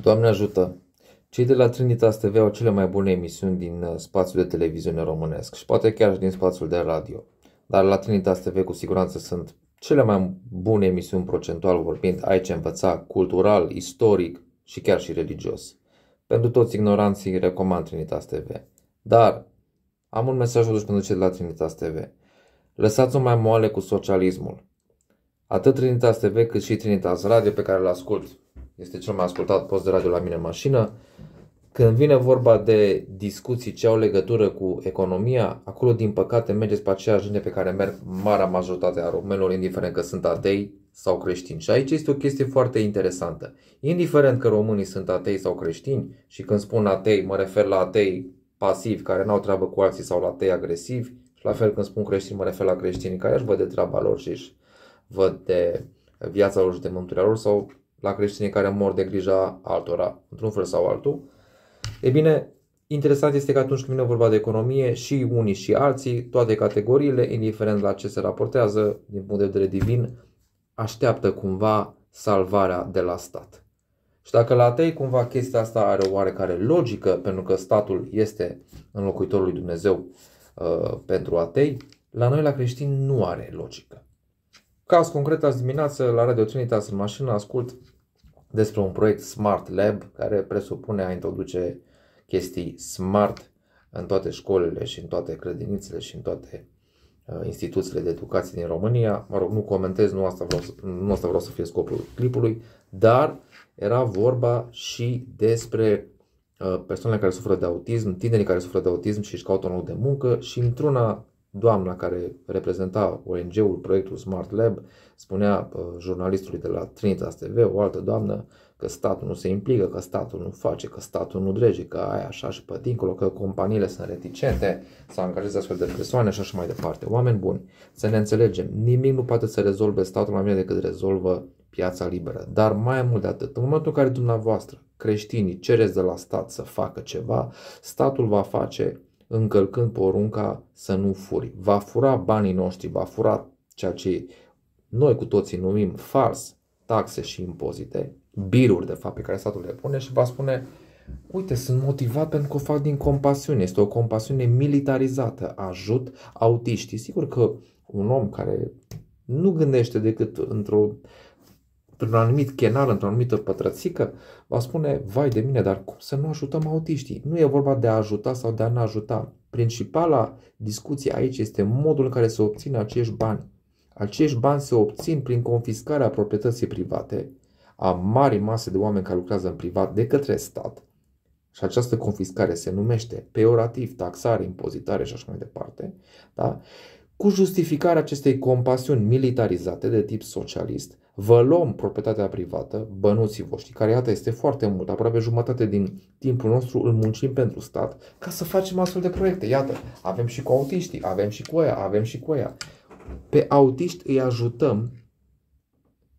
Doamne ajută! Cei de la Trinitas TV au cele mai bune emisiuni din uh, spațiul de televiziune românesc și poate chiar și din spațiul de radio. Dar la Trinitas TV cu siguranță sunt cele mai bune emisiuni procentual vorbind aici învăța cultural, istoric și chiar și religios. Pentru toți ignoranții recomand Trinitas TV. Dar am un mesaj aduși pentru cei de la Trinitas TV. Lăsați-o mai moale cu socialismul. Atât Trinitas TV cât și Trinitas Radio pe care îl ascult este cel mai ascultat post de radio la mine în mașină. Când vine vorba de discuții ce au legătură cu economia, acolo din păcate mergeți pe aceeași linie pe care merg marea majoritate a românilor, indiferent că sunt atei sau creștini. Și aici este o chestie foarte interesantă. Indiferent că românii sunt atei sau creștini, și când spun atei mă refer la atei pasivi care n-au treabă cu alții sau la atei agresivi, și la fel când spun creștini mă refer la creștinii care își văd de treaba lor și își văd de viața lor și de mântuirea lor sau la creștinii care mor de grija altora, într-un fel sau altul. E bine, interesant este că atunci când vine vorba de economie, și unii și alții, toate categoriile, indiferent la ce se raportează din punct de vedere divin, așteaptă cumva salvarea de la stat. Și dacă la atei cumva chestia asta are o oarecare logică, pentru că statul este înlocuitorul lui Dumnezeu uh, pentru atei, la noi la creștini nu are logică. Caz concret, azi dimineață la Radio Trinitas în mașină ascult despre un proiect Smart Lab care presupune a introduce chestii smart în toate școlile și în toate credințele și în toate uh, instituțiile de educație din România. Mă rog, nu comentez, nu asta vreau să, nu asta vreau să fie scopul clipului, dar era vorba și despre uh, persoanele care suferă de autism, tinerii care suferă de autism și își caută un loc de muncă și într-una doamna care reprezenta ONG-ul, proiectul Smart Lab, spunea uh, jurnalistului de la Trinitas TV, o altă doamnă, că statul nu se implică, că statul nu face, că statul nu drege, că aia așa și pe dincolo, că companiile sunt reticente să angajeze astfel de persoane și așa mai departe. Oameni buni, să ne înțelegem, nimic nu poate să rezolve statul mai bine decât rezolvă piața liberă. Dar mai mult de atât, în momentul în care dumneavoastră, creștinii, cereți de la stat să facă ceva, statul va face încălcând porunca să nu furi. Va fura banii noștri, va fura ceea ce noi cu toții numim fals, taxe și impozite, biruri de fapt pe care statul le pune și va spune Uite, sunt motivat pentru că o fac din compasiune. Este o compasiune militarizată. Ajut autiștii. Sigur că un om care nu gândește decât într-o prin un anumit chenal, într-o anumită pătrățică, va spune, vai de mine, dar cum să nu ajutăm autiștii? Nu e vorba de a ajuta sau de a nu ajuta. Principala discuție aici este modul în care se obțin acești bani. Acești bani se obțin prin confiscarea proprietății private a marii mase de oameni care lucrează în privat de către stat. Și această confiscare se numește peorativ, taxare, impozitare și așa mai departe. Da? Cu justificarea acestei compasiuni militarizate de tip socialist, vă luăm proprietatea privată, bănuții voștri, care iată este foarte mult, aproape jumătate din timpul nostru îl muncim pentru stat, ca să facem astfel de proiecte. Iată, avem și cu autiștii, avem și cu ea, avem și cu ea. Pe autiști îi ajutăm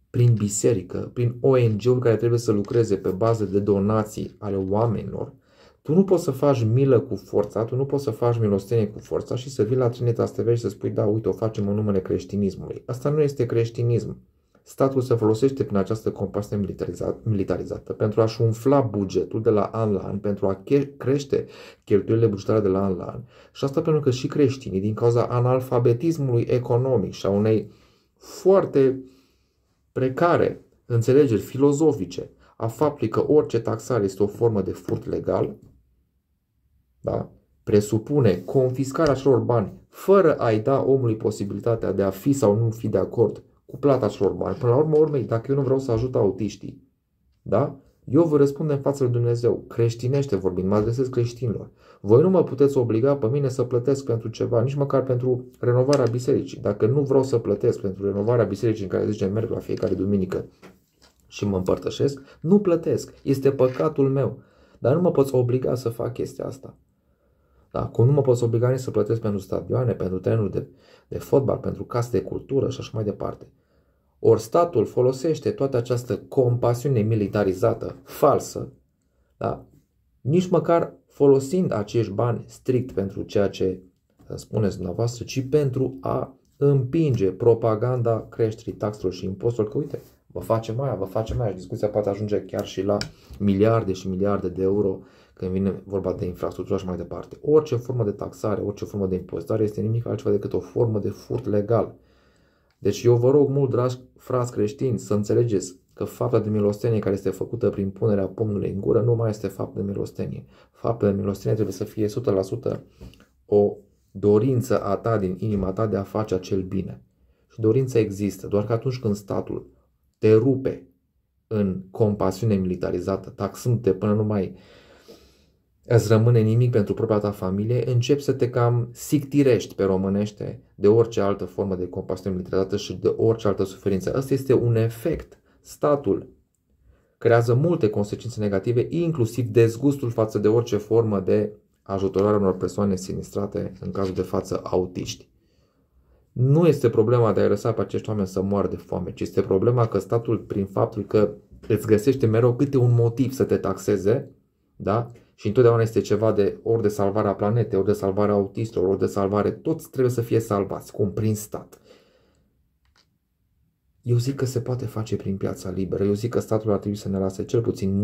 prin biserică, prin ONG-uri care trebuie să lucreze pe bază de donații ale oamenilor, tu nu poți să faci milă cu forța, tu nu poți să faci milostenie cu forța și să vii la Trinitas TV și să spui, da, uite, o facem în numele creștinismului. Asta nu este creștinism statul se folosește prin această compasă militarizată pentru a-și umfla bugetul de la an la an, pentru a crește cheltuielile bugetare de la an la an. Și asta pentru că și creștinii, din cauza analfabetismului economic și a unei foarte precare înțelegeri filozofice a faptului că orice taxare este o formă de furt legal, da? presupune confiscarea acelor bani fără a-i da omului posibilitatea de a fi sau nu fi de acord cu plata celor bani. Până la urmă, urmei, dacă eu nu vreau să ajut autiștii, da? Eu vă răspund în fața lui Dumnezeu, creștinește vorbind, mă adresez creștinilor. Voi nu mă puteți obliga pe mine să plătesc pentru ceva, nici măcar pentru renovarea bisericii. Dacă nu vreau să plătesc pentru renovarea bisericii în care zice merg la fiecare duminică și mă împărtășesc, nu plătesc. Este păcatul meu. Dar nu mă poți obliga să fac chestia asta. Da? Cum nu mă poți obliga nici să plătesc pentru stadioane, pentru trenuri de, de fotbal, pentru case de cultură și așa mai departe. Ori statul folosește toată această compasiune militarizată, falsă, da? nici măcar folosind acești bani strict pentru ceea ce uh, spuneți dumneavoastră, ci pentru a împinge propaganda creșterii taxelor și impozitelor, că uite, vă face mai, vă face mai. discuția poate ajunge chiar și la miliarde și miliarde de euro când vine vorba de infrastructură și mai departe. Orice formă de taxare, orice formă de impozitare este nimic altceva decât o formă de furt legal. Deci eu vă rog mult, dragi frați creștini, să înțelegeți că fapta de milostenie care este făcută prin punerea pumnului în gură nu mai este fapt de milostenie. Fapta de milostenie trebuie să fie 100% o dorință a ta din inima ta de a face acel bine. Și dorința există, doar că atunci când statul te rupe în compasiune militarizată, taxându-te până nu mai îți rămâne nimic pentru propria ta familie, începi să te cam sictirești pe românește de orice altă formă de compasiune militarizată și de orice altă suferință. Asta este un efect. Statul creează multe consecințe negative, inclusiv dezgustul față de orice formă de ajutorare unor persoane sinistrate, în cazul de față autiști. Nu este problema de a lăsa pe acești oameni să moară de foame, ci este problema că statul, prin faptul că îți găsește mereu câte un motiv să te taxeze, da? și întotdeauna este ceva de ori de salvarea planetei, ori de salvarea autistilor, ori de salvare, toți trebuie să fie salvați, prin stat. Eu zic că se poate face prin piața liberă. Eu zic că statul ar trebui să ne lase cel puțin 90%,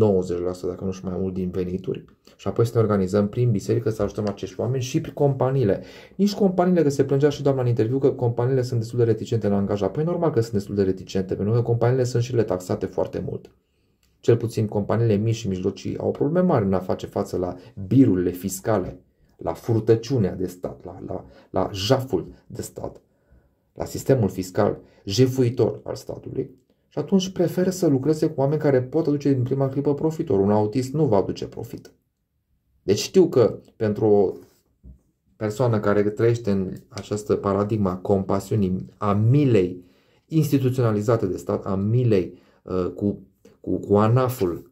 dacă nu și mai mult, din venituri. Și apoi să ne organizăm prin biserică să ajutăm acești oameni și prin companiile. Nici companiile, că se plângea și doamna în interviu că companiile sunt destul de reticente la angaja. Păi normal că sunt destul de reticente, pentru că companiile sunt și le taxate foarte mult. Cel puțin companiile mici și mijlocii au probleme mari în a face față la birurile fiscale, la furtăciunea de stat, la, la, la jaful de stat, la sistemul fiscal jefuitor al statului și atunci preferă să lucreze cu oameni care pot aduce din prima clipă profit. un autist nu va aduce profit. Deci știu că pentru o persoană care trăiește în această paradigma compasiunii, a milei instituționalizate de stat, a milei uh, cu cu, cu anaful,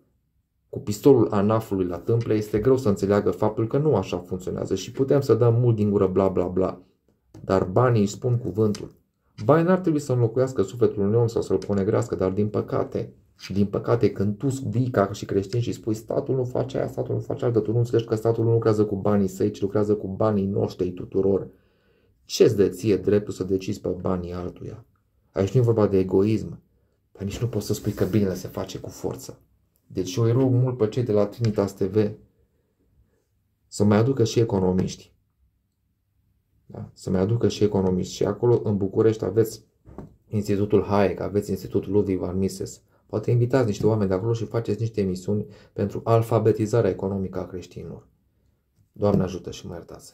cu pistolul anafului la tâmple, este greu să înțeleagă faptul că nu așa funcționează și putem să dăm mult din gură bla bla bla. Dar banii îi spun cuvântul. Banii n-ar trebui să înlocuiască sufletul unui om sau să-l ponegrească, dar din păcate, din păcate, când tu vii ca și creștin și spui statul nu face aia, statul nu face altă, tu nu înțelegi că statul nu lucrează cu banii săi, ci lucrează cu banii noștri tuturor. Ce-ți dă ție dreptul să decizi pe banii altuia? Aici nu e vorba de egoism, Păi nici nu poți să spui că binele se face cu forță. Deci eu îi rog mult pe cei de la Trinitas TV să mai aducă și economiști. Da? Să mai aducă și economiști. Și acolo în București aveți Institutul Hayek, aveți Institutul Ludwig van Mises. Poate invitați niște oameni de acolo și faceți niște emisiuni pentru alfabetizarea economică a creștinilor. Doamne ajută și mă iertați!